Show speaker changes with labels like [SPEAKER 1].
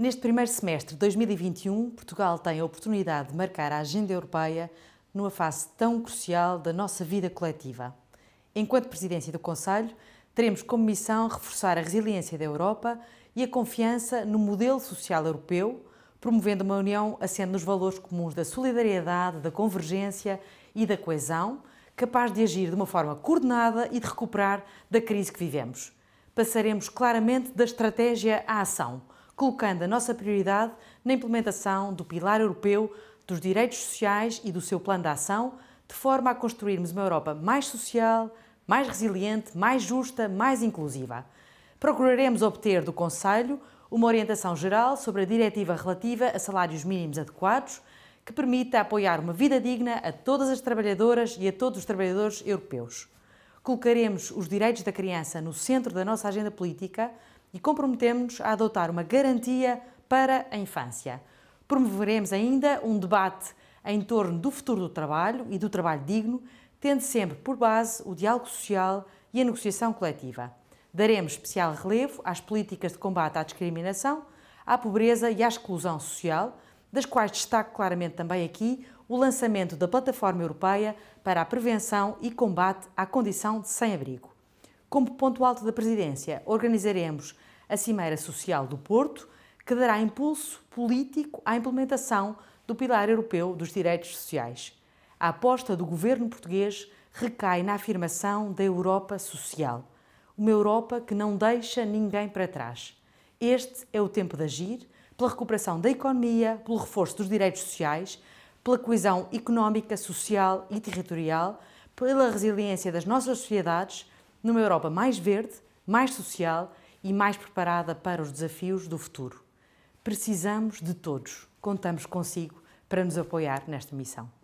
[SPEAKER 1] Neste primeiro semestre de 2021, Portugal tem a oportunidade de marcar a agenda europeia numa fase tão crucial da nossa vida coletiva. Enquanto Presidência do Conselho, teremos como missão reforçar a resiliência da Europa e a confiança no modelo social europeu, promovendo uma União assente nos valores comuns da solidariedade, da convergência e da coesão, capaz de agir de uma forma coordenada e de recuperar da crise que vivemos. Passaremos claramente da estratégia à ação colocando a nossa prioridade na implementação do pilar europeu dos direitos sociais e do seu plano de ação, de forma a construirmos uma Europa mais social, mais resiliente, mais justa, mais inclusiva. Procuraremos obter do Conselho uma orientação geral sobre a diretiva relativa a salários mínimos adequados, que permita apoiar uma vida digna a todas as trabalhadoras e a todos os trabalhadores europeus. Colocaremos os direitos da criança no centro da nossa agenda política, e comprometemos-nos a adotar uma garantia para a infância. Promoveremos ainda um debate em torno do futuro do trabalho e do trabalho digno, tendo sempre por base o diálogo social e a negociação coletiva. Daremos especial relevo às políticas de combate à discriminação, à pobreza e à exclusão social, das quais destaco claramente também aqui o lançamento da Plataforma Europeia para a Prevenção e Combate à Condição de Sem-Abrigo. Como ponto alto da presidência, organizaremos a Cimeira Social do Porto, que dará impulso político à implementação do Pilar Europeu dos Direitos Sociais. A aposta do governo português recai na afirmação da Europa social, uma Europa que não deixa ninguém para trás. Este é o tempo de agir pela recuperação da economia, pelo reforço dos direitos sociais, pela coesão económica, social e territorial, pela resiliência das nossas sociedades numa Europa mais verde, mais social e mais preparada para os desafios do futuro. Precisamos de todos. Contamos consigo para nos apoiar nesta missão.